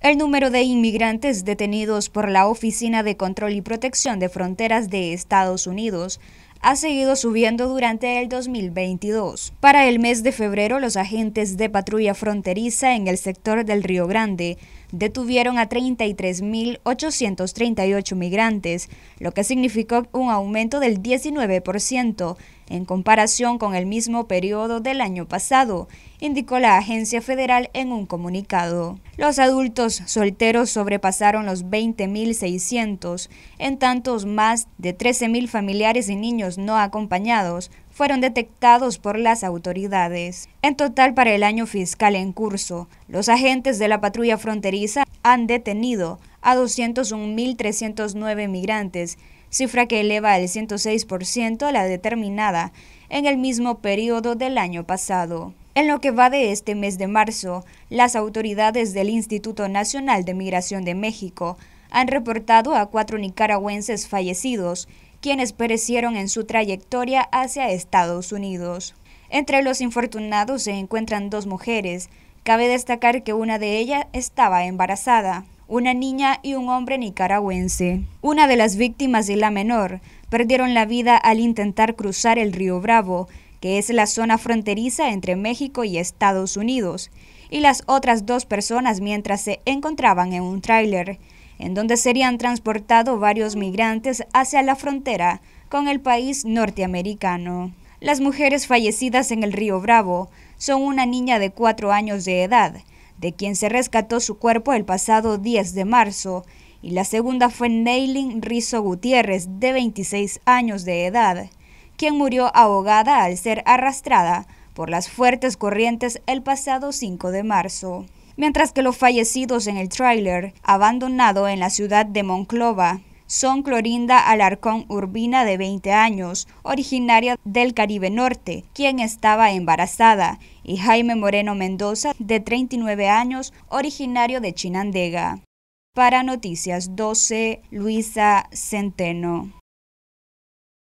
El número de inmigrantes detenidos por la Oficina de Control y Protección de Fronteras de Estados Unidos ha seguido subiendo durante el 2022. Para el mes de febrero, los agentes de patrulla fronteriza en el sector del Río Grande detuvieron a 33.838 migrantes, lo que significó un aumento del 19% en comparación con el mismo periodo del año pasado, indicó la agencia federal en un comunicado. Los adultos solteros sobrepasaron los 20.600, en tantos más de 13.000 familiares y niños no acompañados fueron detectados por las autoridades. En total, para el año fiscal en curso, los agentes de la patrulla fronteriza han detenido a 201.309 migrantes, cifra que eleva el 106% a la determinada en el mismo periodo del año pasado. En lo que va de este mes de marzo, las autoridades del Instituto Nacional de Migración de México han reportado a cuatro nicaragüenses fallecidos, quienes perecieron en su trayectoria hacia Estados Unidos. Entre los infortunados se encuentran dos mujeres. Cabe destacar que una de ellas estaba embarazada una niña y un hombre nicaragüense. Una de las víctimas y la menor perdieron la vida al intentar cruzar el río Bravo, que es la zona fronteriza entre México y Estados Unidos, y las otras dos personas mientras se encontraban en un tráiler, en donde serían transportados varios migrantes hacia la frontera con el país norteamericano. Las mujeres fallecidas en el río Bravo son una niña de cuatro años de edad, de quien se rescató su cuerpo el pasado 10 de marzo, y la segunda fue Neylin Rizo Gutiérrez, de 26 años de edad, quien murió ahogada al ser arrastrada por las fuertes corrientes el pasado 5 de marzo. Mientras que los fallecidos en el tráiler, abandonado en la ciudad de Monclova, son Clorinda Alarcón Urbina de 20 años, originaria del Caribe Norte, quien estaba embarazada, y Jaime Moreno Mendoza de 39 años, originario de Chinandega. Para Noticias 12, Luisa Centeno.